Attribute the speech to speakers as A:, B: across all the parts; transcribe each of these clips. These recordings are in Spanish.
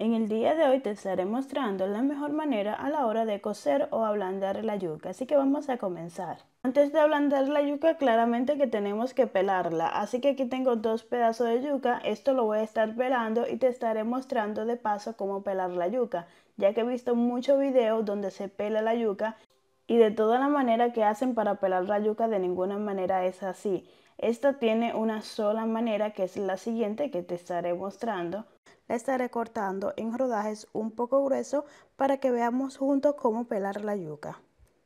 A: En el día de hoy te estaré mostrando la mejor manera a la hora de cocer o ablandar la yuca, así que vamos a comenzar. Antes de ablandar la yuca claramente que tenemos que pelarla, así que aquí tengo dos pedazos de yuca, esto lo voy a estar pelando y te estaré mostrando de paso cómo pelar la yuca, ya que he visto muchos videos donde se pela la yuca y de toda la manera que hacen para pelar la yuca de ninguna manera es así. Esta tiene una sola manera que es la siguiente que te estaré mostrando la estaré cortando en rodajes un poco grueso para que veamos juntos cómo pelar la yuca.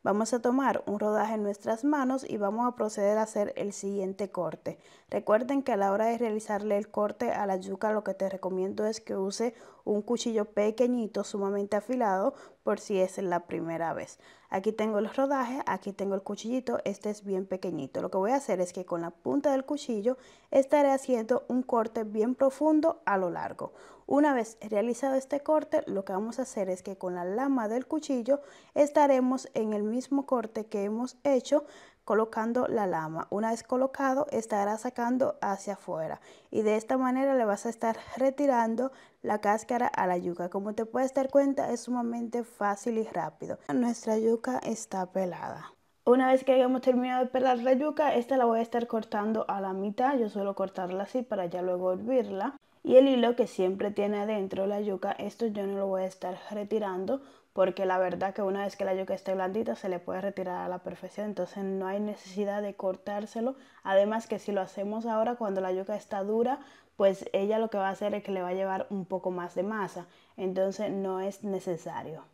A: Vamos a tomar un rodaje en nuestras manos y vamos a proceder a hacer el siguiente corte. Recuerden que a la hora de realizarle el corte a la yuca lo que te recomiendo es que use un cuchillo pequeñito sumamente afilado por si es la primera vez. Aquí tengo el rodaje, aquí tengo el cuchillito, este es bien pequeñito. Lo que voy a hacer es que con la punta del cuchillo estaré haciendo un corte bien profundo a lo largo. Una vez realizado este corte, lo que vamos a hacer es que con la lama del cuchillo estaremos en el mismo corte que hemos hecho colocando la lama. Una vez colocado, estará sacando hacia afuera y de esta manera le vas a estar retirando la cáscara a la yuca. Como te puedes dar cuenta, es sumamente fácil y rápido. Nuestra yuca está pelada. Una vez que hayamos terminado de pelar la yuca, esta la voy a estar cortando a la mitad. Yo suelo cortarla así para ya luego hervirla. Y el hilo que siempre tiene adentro la yuca, esto yo no lo voy a estar retirando porque la verdad que una vez que la yuca esté blandita se le puede retirar a la perfección, entonces no hay necesidad de cortárselo. Además que si lo hacemos ahora cuando la yuca está dura, pues ella lo que va a hacer es que le va a llevar un poco más de masa, entonces no es necesario.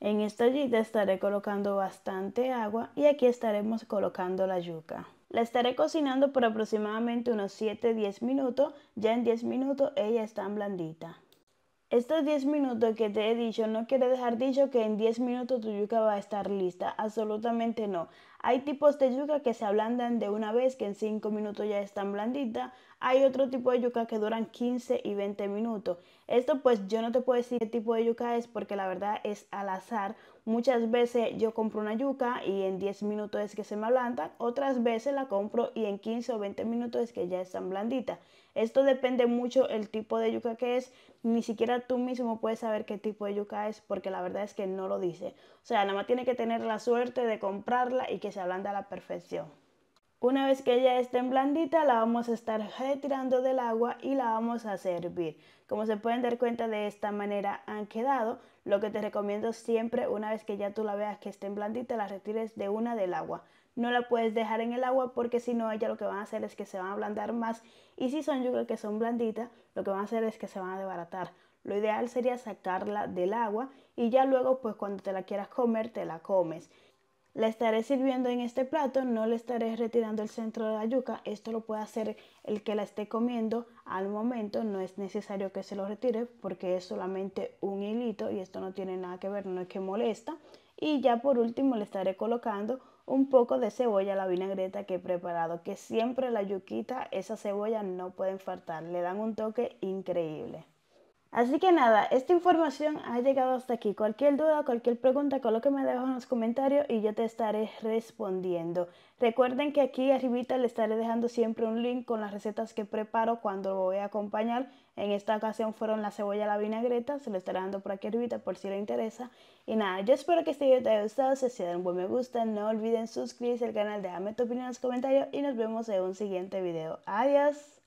A: En esta ollita estaré colocando bastante agua y aquí estaremos colocando la yuca. La estaré cocinando por aproximadamente unos 7-10 minutos, ya en 10 minutos ella está blandita. Estos 10 minutos que te he dicho no quiere dejar dicho que en 10 minutos tu yuca va a estar lista, absolutamente no. Hay tipos de yuca que se ablandan de una vez, que en 5 minutos ya están blanditas. Hay otro tipo de yuca que duran 15 y 20 minutos. Esto pues yo no te puedo decir qué tipo de yuca es porque la verdad es al azar. Muchas veces yo compro una yuca y en 10 minutos es que se me ablandan. Otras veces la compro y en 15 o 20 minutos es que ya están blanditas. Esto depende mucho el tipo de yuca que es. Ni siquiera tú mismo puedes saber qué tipo de yuca es porque la verdad es que no lo dice. O sea, nada más tiene que tener la suerte de comprarla y que se ablanda a la perfección. Una vez que esté en blandita, la vamos a estar retirando del agua y la vamos a servir. Como se pueden dar cuenta, de esta manera han quedado. Lo que te recomiendo siempre, una vez que ya tú la veas que esté blandita, la retires de una del agua. No la puedes dejar en el agua porque si no, ella lo que van a hacer es que se van a ablandar más. Y si son yugas que son blanditas, lo que van a hacer es que se van a desbaratar. Lo ideal sería sacarla del agua y ya luego, pues cuando te la quieras comer, te la comes. La estaré sirviendo en este plato, no le estaré retirando el centro de la yuca. Esto lo puede hacer el que la esté comiendo al momento. No es necesario que se lo retire porque es solamente un hilito y esto no tiene nada que ver, no es que molesta. Y ya por último le estaré colocando un poco de cebolla a la vinagreta que he preparado, que siempre la yuquita, esa cebolla no pueden faltar, le dan un toque increíble. Así que nada, esta información ha llegado hasta aquí. Cualquier duda, cualquier pregunta, colóqueme debajo en los comentarios y yo te estaré respondiendo. Recuerden que aquí arribita le estaré dejando siempre un link con las recetas que preparo cuando lo voy a acompañar. En esta ocasión fueron la cebolla la vinagreta, se lo estaré dando por aquí arribita por si le interesa. Y nada, yo espero que este video te haya gustado, si te da un buen me gusta, no olviden suscribirse al canal, déjame tu opinión en los comentarios y nos vemos en un siguiente video. Adiós.